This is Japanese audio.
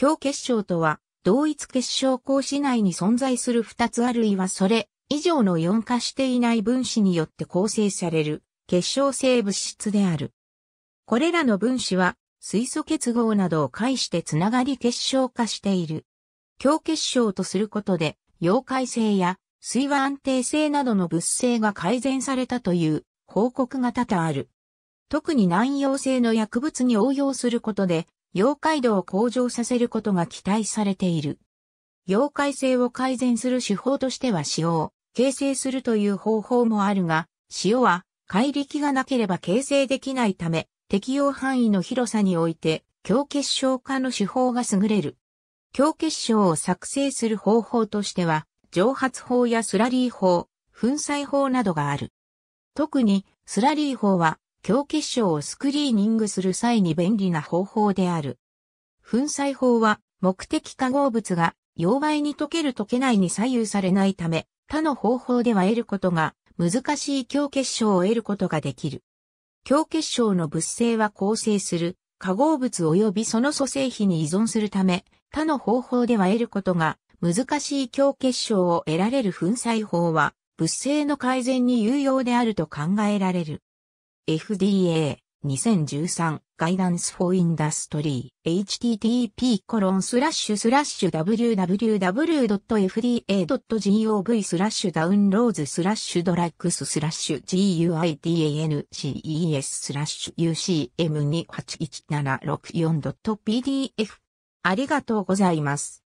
強結晶とは、同一結晶格子内に存在する二つあるいはそれ以上の4化していない分子によって構成される結晶性物質である。これらの分子は水素結合などを介してつながり結晶化している。強結晶とすることで、溶解性や水和安定性などの物性が改善されたという報告が多々ある。特に難溶性の薬物に応用することで、妖怪度を向上させることが期待されている。妖怪性を改善する手法としては塩を形成するという方法もあるが、塩は怪力がなければ形成できないため、適用範囲の広さにおいて、強結晶化の手法が優れる。強結晶を作成する方法としては、蒸発法やスラリー法、粉砕法などがある。特に、スラリー法は、強結晶をスクリーニングする際に便利な方法である。粉砕法は目的化合物が溶媒に溶ける溶けないに左右されないため、他の方法では得ることが難しい強結晶を得ることができる。強結晶の物性は構成する化合物及びその組成比に依存するため、他の方法では得ることが難しい強結晶を得られる粉砕法は物性の改善に有用であると考えられる。FDA 2013ガイダンスフォーインダストリー http コロンスラッシュスラッシュ www.fda.gov スラッシュダウンローズスラッシュドラッグススラッシュ guidances スラッシュ ucm281764.pdf ありがとうございます。